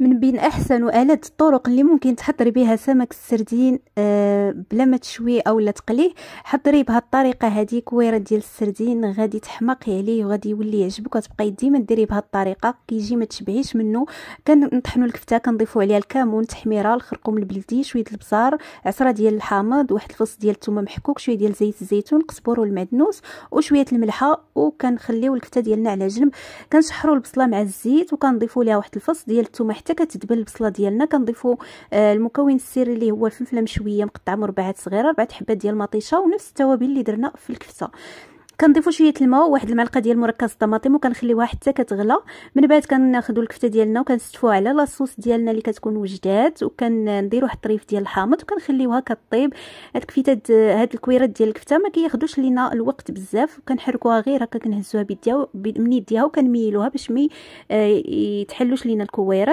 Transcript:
من بين احسن والات الطرق اللي ممكن تحضري بها سمك السردين آه، بلا ما تشويه او لا تقليه حضري بهالطريقه هذه كويره ديال السردين غادي تحماقي عليه وغادي يولي يعجبك وتبقاي ديما ديري بهالطريقه كيجي ما تشبعيش منه كنطحنوا الكفته كنضيفوا عليها الكمون التحميره الخرقوم البلدي شويه البزار عصره ديال الحامض واحد الفص ديال الثومه محكوك شويه ديال زيت الزيتون قزبر والمعدنوس وشويه الملحه وكنخليو الكفته ديالنا على جنب كنشحروا البصله مع الزيت وكنضيفوا ليها واحد الفص ديال الثومه حتى حتى البصله ديالنا كنضيفوا آه، المكون السري اللي هو الفلفله مشويه مقطعه مربعات صغيره اربع حبات ديال المطيشه ونفس التوابل اللي درنا في الكفته كنضيفوا شويه الماء واحد المعلقه ديال مركز الطماطم وكنخليوها حتى كتغلى من بعد كناخذوا الكفته ديالنا وكنستفوها على لاصوص ديالنا اللي كتكون وجدات وكنديروا واحد الطريف ديال الحامض وكنخليوها كطيب هاد الكفيتات هاد الكويرات ديال الكفته ما كياخذوش لينا الوقت بزاف وكنحركوها غير هكا كنهزوها بيديها من يديها وكنميلوها باش ما آه، يتحلوش لينا الكويرات